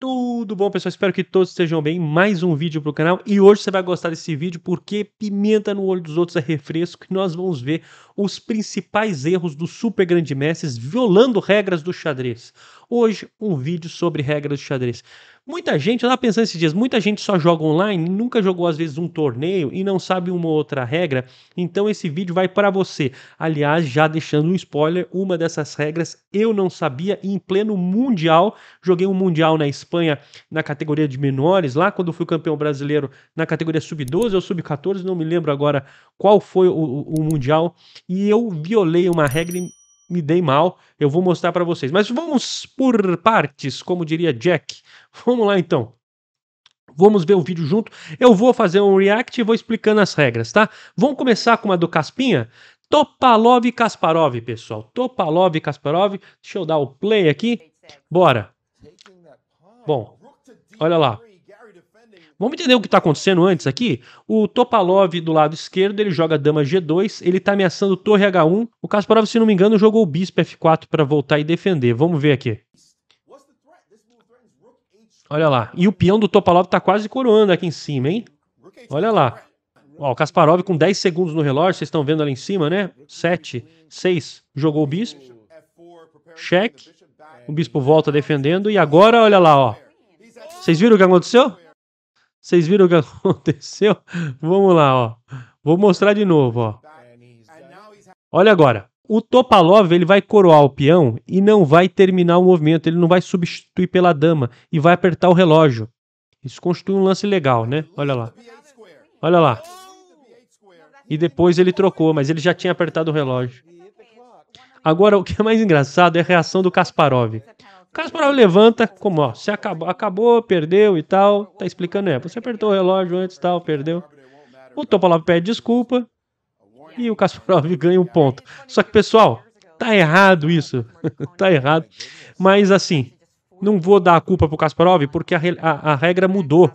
Tudo bom, pessoal? Espero que todos estejam bem. Mais um vídeo para o canal. E hoje você vai gostar desse vídeo porque pimenta no olho dos outros é refresco. Que nós vamos ver os principais erros do super grande mestres violando regras do xadrez. Hoje, um vídeo sobre regras do xadrez. Muita gente, eu tava pensando esses dias, muita gente só joga online, nunca jogou às vezes um torneio e não sabe uma outra regra, então esse vídeo vai para você. Aliás, já deixando um spoiler, uma dessas regras eu não sabia e em pleno mundial, joguei um mundial na Espanha na categoria de menores, lá quando fui campeão brasileiro na categoria sub-12 ou sub-14, não me lembro agora qual foi o, o, o mundial, e eu violei uma regra e me dei mal, eu vou mostrar para vocês. Mas vamos por partes, como diria Jack. Vamos lá então. Vamos ver o vídeo junto. Eu vou fazer um react e vou explicando as regras, tá? Vamos começar com a do Caspinha? Topalov e Kasparov, pessoal. Topalov e Kasparov. Deixa eu dar o play aqui. Bora. Bom, olha lá. Vamos entender o que está acontecendo antes aqui? O Topalov do lado esquerdo, ele joga dama G2, ele está ameaçando torre H1. O Kasparov, se não me engano, jogou o bispo F4 para voltar e defender. Vamos ver aqui. Olha lá. E o peão do Topalov está quase coroando aqui em cima, hein? Olha lá. Ó, o Kasparov com 10 segundos no relógio, vocês estão vendo ali em cima, né? 7, 6, jogou o bispo. Cheque. O bispo volta defendendo e agora, olha lá, ó. Vocês viram o que aconteceu? Vocês viram o que aconteceu? Vamos lá, ó. Vou mostrar de novo, ó. Olha agora. O Topalov ele vai coroar o peão e não vai terminar o movimento. Ele não vai substituir pela dama e vai apertar o relógio. Isso constitui um lance legal, né? Olha lá. Olha lá. E depois ele trocou, mas ele já tinha apertado o relógio. Agora, o que é mais engraçado é a reação do Kasparov. Kasparov levanta, como ó, se acabou, acabou, perdeu e tal, tá explicando, é, você apertou o relógio antes e tal, perdeu. O Topalov pede desculpa e o Kasparov ganha um ponto. Só que, pessoal, tá errado isso, tá errado. Mas, assim, não vou dar a culpa pro Kasparov porque a, a, a regra mudou. O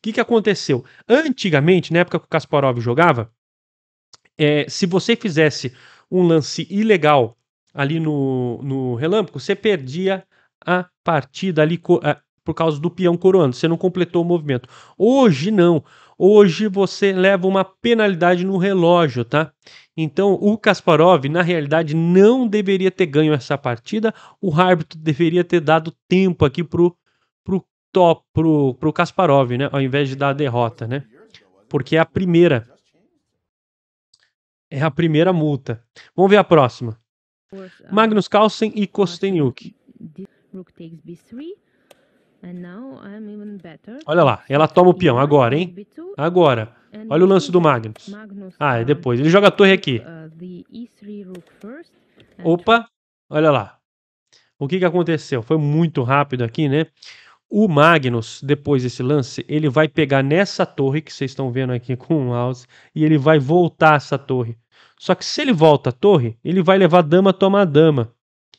que, que aconteceu? Antigamente, na época que o Kasparov jogava, é, se você fizesse um lance ilegal ali no, no relâmpago, você perdia a partida ali por causa do peão coroando, você não completou o movimento. Hoje não. Hoje você leva uma penalidade no relógio, tá? Então o Kasparov, na realidade, não deveria ter ganho essa partida. O árbitro deveria ter dado tempo aqui pro, pro top, pro, pro Kasparov, né? Ao invés de dar a derrota, né? Porque é a primeira. É a primeira multa. Vamos ver a próxima. Magnus Carlsen e Kosteniuk. Olha lá, ela toma o peão agora, hein? Agora. Olha o lance do Magnus. Ah, é depois. Ele joga a torre aqui. Uh, Opa, olha lá. O que, que aconteceu? Foi muito rápido aqui, né? O Magnus, depois desse lance, ele vai pegar nessa torre que vocês estão vendo aqui com o mouse e ele vai voltar essa torre. Só que se ele volta a torre, ele vai levar dama toma dama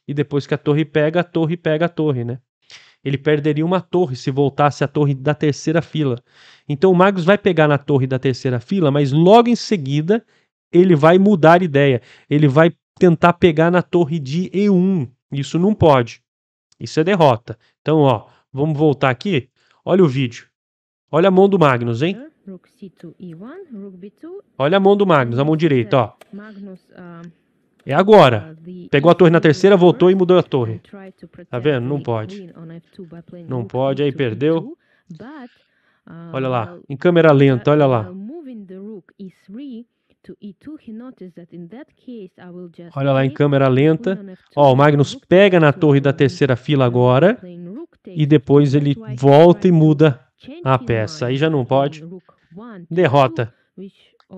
e depois que a torre pega, a torre pega a torre, né? Ele perderia uma torre se voltasse a torre da terceira fila. Então o Magnus vai pegar na torre da terceira fila, mas logo em seguida ele vai mudar ideia. Ele vai tentar pegar na torre de E1. Isso não pode. Isso é derrota. Então, ó, vamos voltar aqui. Olha o vídeo. Olha a mão do Magnus, hein? Olha a mão do Magnus, a mão direita, ó. Magnus, ah, é agora. Uh, Pegou a torre na terceira, voltou e mudou a torre. Tá vendo? Não pode. Não pode, aí perdeu. Olha lá, em câmera lenta, olha lá. Olha lá em câmera lenta. Ó, o Magnus pega na torre da terceira fila agora e depois ele volta e muda a peça. Aí já não pode. Derrota.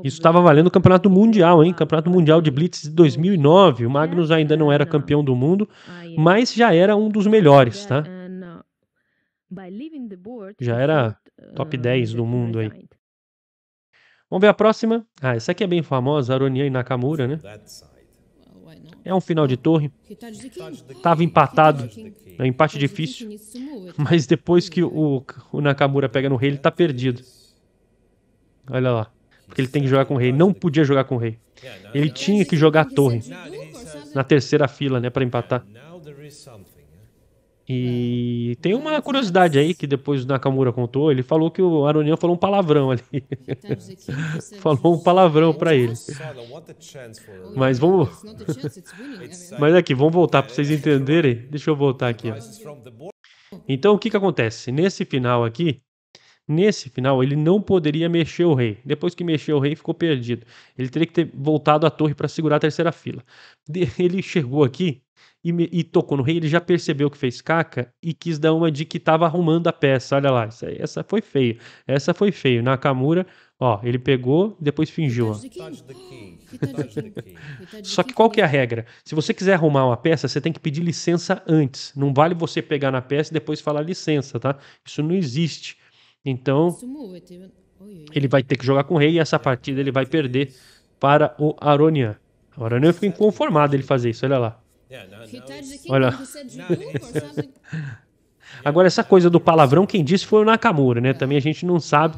Isso estava valendo o Campeonato Mundial, hein? Campeonato Mundial de Blitz de 2009. O Magnus é, ainda não era campeão do mundo, ah, é. mas já era um dos melhores, tá? É, já era top 10 uh, do mundo aí. Vamos ver a próxima. Ah, essa aqui é bem famosa, Aronian e Nakamura, né? É um final de torre. Tava empatado. É um empate difícil. Mas depois que o, o Nakamura pega no rei, ele tá perdido. Olha lá. Porque ele tem que jogar com o rei. Não podia jogar com o rei. Ele tinha que jogar a torre na terceira fila, né, para empatar. E tem uma curiosidade aí que depois o Nakamura contou. Ele falou que o Aronian falou um palavrão ali. falou um palavrão para ele. Mas vamos. Mas aqui, vamos voltar para vocês entenderem. Deixa eu voltar aqui. Ó. Então o que que acontece? Nesse final aqui, Nesse final, ele não poderia mexer o rei. Depois que mexeu o rei, ficou perdido. Ele teria que ter voltado à torre para segurar a terceira fila. Ele chegou aqui e, e, tocou no rei. Ele já percebeu que fez caca e quis dar uma de que estava arrumando a peça. Olha lá, essa, essa foi feia. Essa foi feia. Nakamura, ó, ele pegou, depois fingiu. Só que qual que é a regra? Se você quiser arrumar uma peça, você tem que pedir licença antes. Não vale você pegar na peça e depois falar licença, tá? Isso não existe então, ele vai ter que jogar com o rei e essa partida ele vai perder para o Aronian. O Aronian fica inconformado ele fazer isso, olha lá. É, tá olha. É- Agora, essa coisa do palavrão, quem disse foi o Nakamura, né? É. Também a gente não sabe.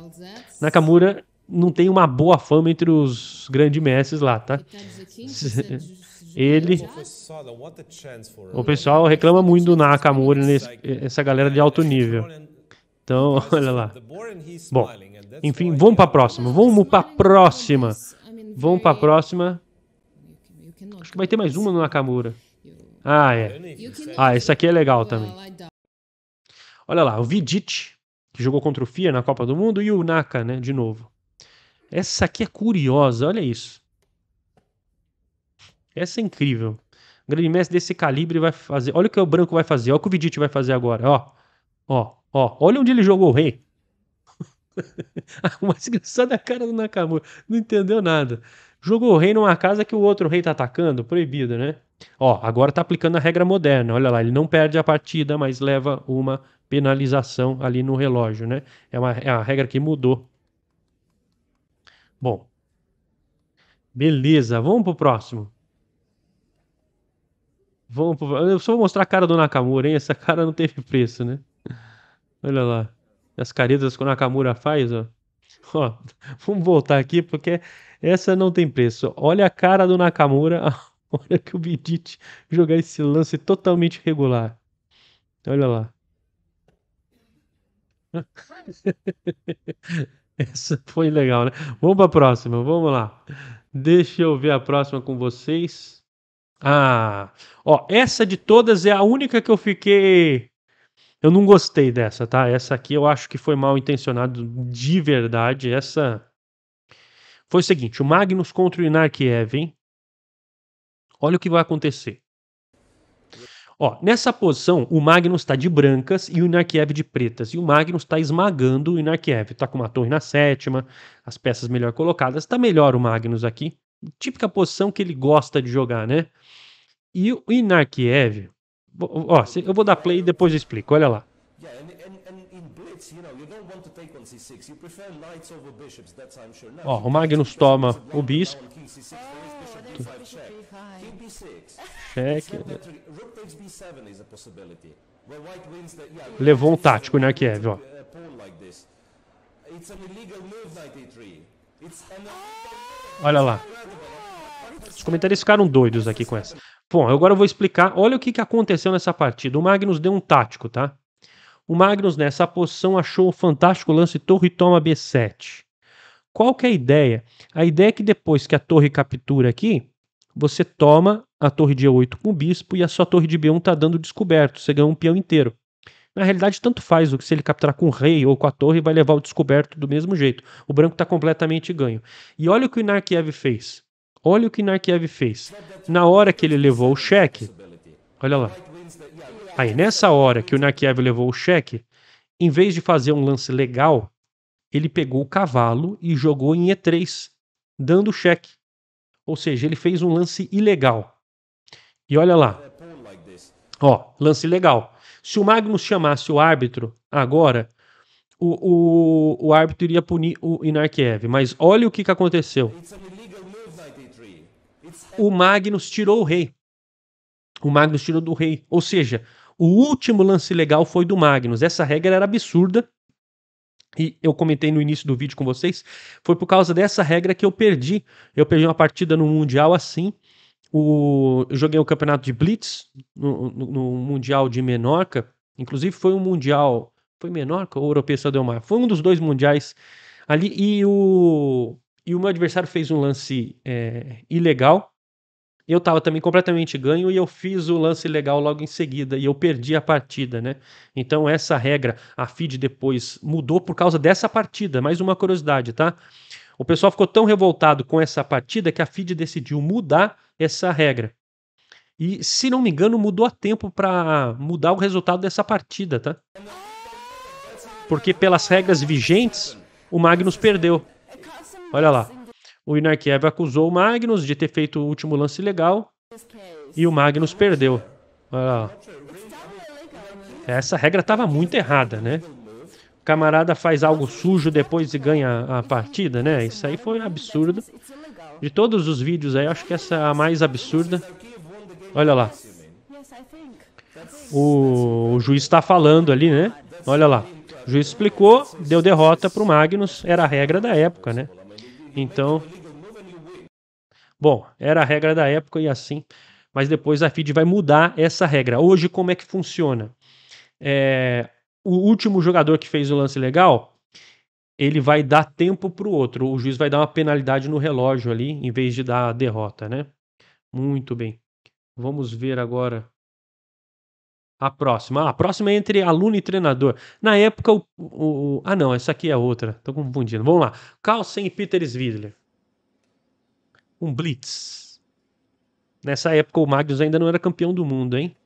Nakamura não tem uma boa fama entre os grandes mestres lá, tá? tá ele. O pessoal reclama tá muito do Nakamura, nessa galera de alto nível. Então, olha lá. Bom, enfim, vamos para a próxima. Vamos para a próxima. Vamos para a próxima. Acho que vai ter mais uma no Nakamura. Ah, é. Ah, esse aqui é legal também. Olha lá, o Vidit que jogou contra o FIA na Copa do Mundo, e o Naka, né, de novo. Essa aqui é curiosa, olha isso. Essa é incrível. O grande mestre desse calibre vai fazer. Olha o que o branco vai fazer, olha o que o Vidit vai fazer agora, ó. Ó, Ó, olha onde ele jogou o rei. o mais engraçado é a cara do Nakamura. Não entendeu nada. Jogou o rei numa casa que o outro rei tá atacando, proibido, né? Ó, agora tá aplicando a regra moderna. Olha lá, ele não perde a partida, mas leva uma penalização ali no relógio, né? É uma, é uma regra que mudou. Bom. Beleza, vamos pro próximo. Vamos pro... Eu só vou mostrar a cara do Nakamura, hein? Essa cara não teve preço, né? Olha lá. As caretas que o Nakamura faz, ó. Ó, vamos voltar aqui porque essa não tem preço. Olha a cara do Nakamura olha que o Vidit jogar esse lance totalmente regular. Olha lá. Essa foi legal, né? Vamos para a próxima, vamos lá. Deixa eu ver a próxima com vocês. Ah, ó, essa de todas é a única que eu fiquei eu não gostei dessa, tá? Essa aqui eu acho que foi mal intencionado de verdade. Essa foi o seguinte: o Magnus contra o Inarkiev, hein? Olha o que vai acontecer. Ó, nessa posição, o Magnus está de brancas e o Inarkiev de pretas. E o Magnus está esmagando o Inarkiev. Está com uma torre na sétima, as peças melhor colocadas. Está melhor o Magnus aqui. Típica posição que ele gosta de jogar, né? E o Inarkiev Ó, eu vou dar play e depois eu explico, olha lá. Yeah, and, and, and in blitz, you know, you don't want to take on c6. You prefer knights over bishops, that's I'm sure. Ó, o Magnus toma o bispo. Oh, Cheque. Levou um tático, né, Kiev, ó. Uh, oh! Olha lá. Os comentaristas ficaram doidos aqui com essa. Bom, agora eu vou explicar. Olha o que, que aconteceu nessa partida. O Magnus deu um tático, tá? O Magnus, nessa posição, achou um fantástico lance torre toma B7. Qual que é a ideia? A ideia é que depois que a torre captura aqui, você toma a torre de E8 com o bispo e a sua torre de B1 está dando descoberto. Você ganha um peão inteiro. Na realidade, tanto faz o que se ele capturar com o rei ou com a torre, vai levar o descoberto do mesmo jeito. O branco está completamente ganho. E olha o que o Inarkiev fez. Olha o que Narkiev fez. Na hora que ele levou o cheque, olha lá. Aí nessa hora que o Narkiev levou o cheque, em vez de fazer um lance legal, ele pegou o cavalo e jogou em E3, dando o cheque. Ou seja, ele fez um lance ilegal. E olha lá. Ó, lance legal. Se o Magnus chamasse o árbitro agora, o, o, o árbitro iria punir o Inarkiev. Mas olha o que, que aconteceu o Magnus tirou o rei. O Magnus tirou do rei. Ou seja, o último lance legal foi do Magnus. Essa regra era absurda. E eu comentei no início do vídeo com vocês. Foi por causa dessa regra que eu perdi. Eu perdi uma partida no Mundial assim. O, eu joguei o campeonato de Blitz no, no, no, Mundial de Menorca. Inclusive, foi um Mundial. Foi Menorca ou Europeu Sadelmar? Foi um dos dois mundiais ali. E o, e o meu adversário fez um lance é, ilegal eu estava também completamente ganho e eu fiz o lance legal logo em seguida e eu perdi a partida, né? Então essa regra, a feed depois mudou por causa dessa partida. Mais uma curiosidade, tá? O pessoal ficou tão revoltado com essa partida que a feed decidiu mudar essa regra. E se não me engano, mudou a tempo para mudar o resultado dessa partida, tá? Porque pelas regras vigentes, o Magnus perdeu. Olha lá o Inar acusou o Magnus de ter feito o último lance legal e o Magnus perdeu. lá. essa regra estava muito errada, né? O camarada faz algo sujo depois e ganha a partida, né? Isso aí foi absurdo. De todos os vídeos aí, acho que essa é a mais absurda. Olha lá. O, o juiz está falando ali, né? Olha lá. O juiz explicou, deu derrota para o Magnus, era a regra da época, né? Então, bom, era a regra da época e assim. Mas depois a FIDE vai mudar essa regra. Hoje, como é que funciona? É, o último jogador que fez o lance legal, ele vai dar tempo para o outro. O juiz vai dar uma penalidade no relógio ali, em vez de dar a derrota, né? Muito bem. Vamos ver agora a próxima. Ah, a próxima é entre aluno e treinador. Na época, o, o Ah, não, essa aqui é outra. Tô confundindo. Vamos lá. Carlsen e Peter Svidler. Um blitz. Nessa época, o Magnus ainda não era campeão do mundo, hein?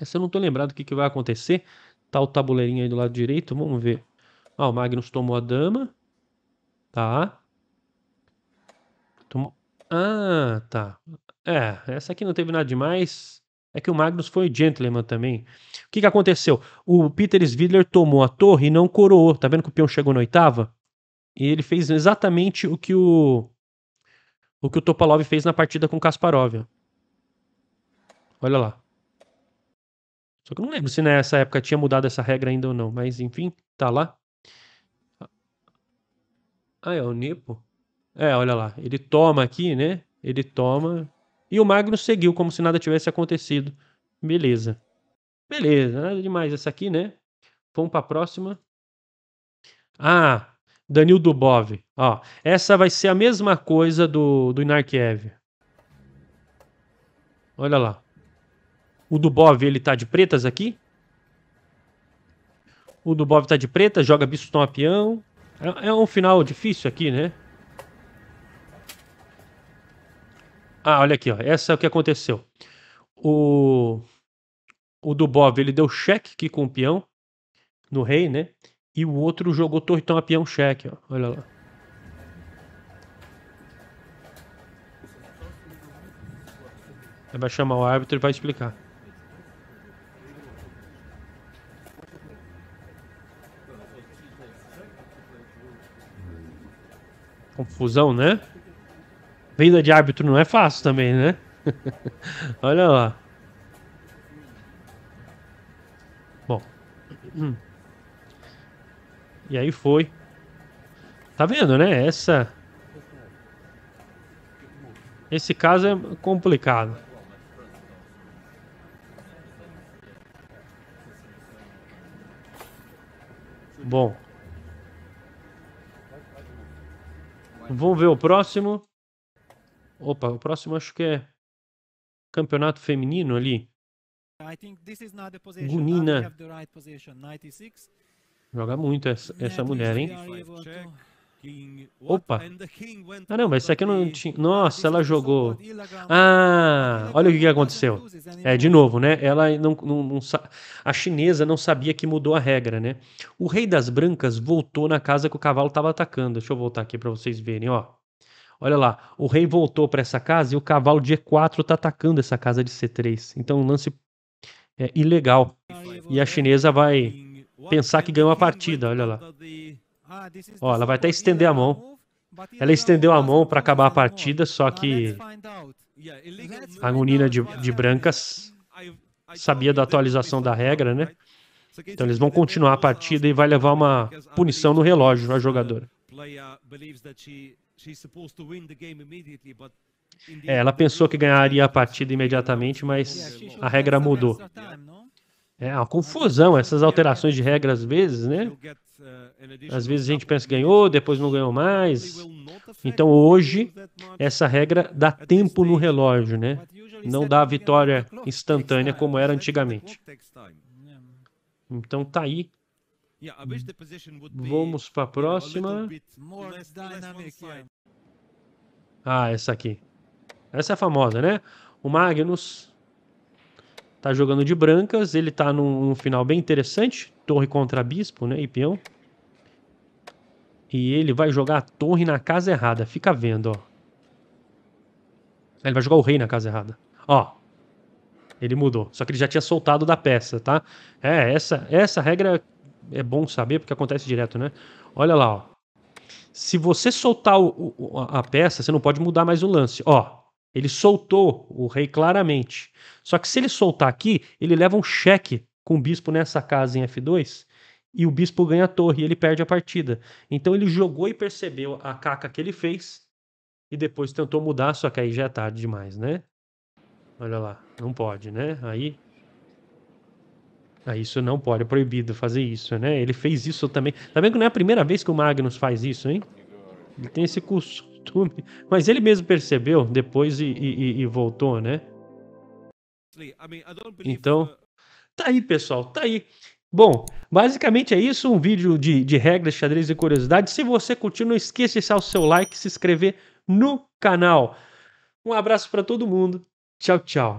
Essa eu não tô lembrado o que, que vai acontecer. Tá o tabuleirinho aí do lado direito. Vamos ver. Ah, o Magnus tomou a dama. Tá. Tomou... Ah, tá. É, essa aqui não teve nada demais. É que o Magnus foi gentleman também. O que, que aconteceu? O Peter Svidler tomou a torre e não coroou. Tá vendo que o peão chegou na oitava? E ele fez exatamente o que o o que o Topalov fez na partida com Kasparov. Olha lá. Só que eu não lembro se nessa época tinha mudado essa regra ainda ou não, mas enfim, tá lá. Ah, é o Nepo? É, olha lá. Ele toma aqui, né? Ele toma e o Magno seguiu como se nada tivesse acontecido. Beleza. Beleza, nada demais essa aqui, né? Vamos para a próxima. Ah, Danil Dubov. Ó, essa vai ser a mesma coisa do, do Inarkiev. Olha lá. O Dubov, ele tá de pretas aqui. O Dubov tá de preta, joga bicho no a peão. É, é um final difícil aqui, né? Ah, olha aqui, ó. Essa é o que aconteceu. O, o Dubov, ele deu cheque aqui com o peão no rei, né? E o outro jogou torretão a peão cheque, ó. Olha lá. Ele vai chamar o árbitro e vai explicar. Confusão, né? Venda de árbitro não é fácil também, né? Olha lá. Bom. E aí foi. Tá vendo, né? Essa. Esse caso é complicado. Bom. Vamos ver o próximo. Opa, o próximo acho que é campeonato feminino ali. Gunina. Joga muito essa, essa mulher, hein? Opa! Ah não, mas isso aqui eu não tinha. Nossa, ela jogou. Ah, olha o que aconteceu. É, de novo, né? Ela não, não, não sa... A chinesa não sabia que mudou a regra, né? O rei das brancas voltou na casa que o cavalo estava atacando. Deixa eu voltar aqui para vocês verem, ó. Olha lá, o rei voltou para essa casa e o cavalo de E4 está atacando essa casa de C3. Então, um lance é, ilegal. E a chinesa vai pensar que ganhou a partida, olha lá. Ó, ela vai até estender a mão. Ela estendeu a mão para acabar a partida, só que a Munina de, de brancas sabia da atualização da regra, né? Então eles vão continuar a partida e vai levar uma punição no relógio a jogadora. É, ela pensou que ganharia a partida imediatamente, mas a regra mudou. É uma confusão essas alterações de regra às vezes, né? Uh, às vezes a gente pensa que ganhou, depois não ganhou mais. Então hoje essa regra dá tempo no relógio, né? Não dá a vitória instantânea como era antigamente. É. Então tá aí Vamos para a próxima. Ah, essa aqui. Essa é a famosa, né? O Magnus tá jogando de brancas, ele tá num, num final bem interessante, torre contra bispo, né, e peão. E ele vai jogar a torre na casa errada, fica vendo, ó. Ele vai jogar o rei na casa errada. Ó, ele mudou. Só que ele já tinha soltado da peça, tá? É, essa, essa regra é bom saber porque acontece direto, né? Olha lá, ó. Se você soltar o, o, a peça, você não pode mudar mais o lance. Ó, ele soltou o rei claramente. Só que se ele soltar aqui, ele leva um cheque com o bispo nessa casa em F2 e o bispo ganha a torre e ele perde a partida. Então ele jogou e percebeu a caca que ele fez e depois tentou mudar, só que aí já é tarde demais, né? Olha lá, não pode, né? Aí ah, isso não pode, é proibido fazer isso, né? Ele fez isso também. Também tá que não é a primeira vez que o Magnus faz isso, hein? Ele tem esse costume. Mas ele mesmo percebeu depois e, e, e voltou, né? Então, tá aí, pessoal, tá aí. Bom, basicamente é isso, um vídeo de, de regras, xadrez e curiosidades. Se você curtiu, não esqueça de deixar o seu like e se inscrever no canal. Um abraço para todo mundo. Tchau, tchau.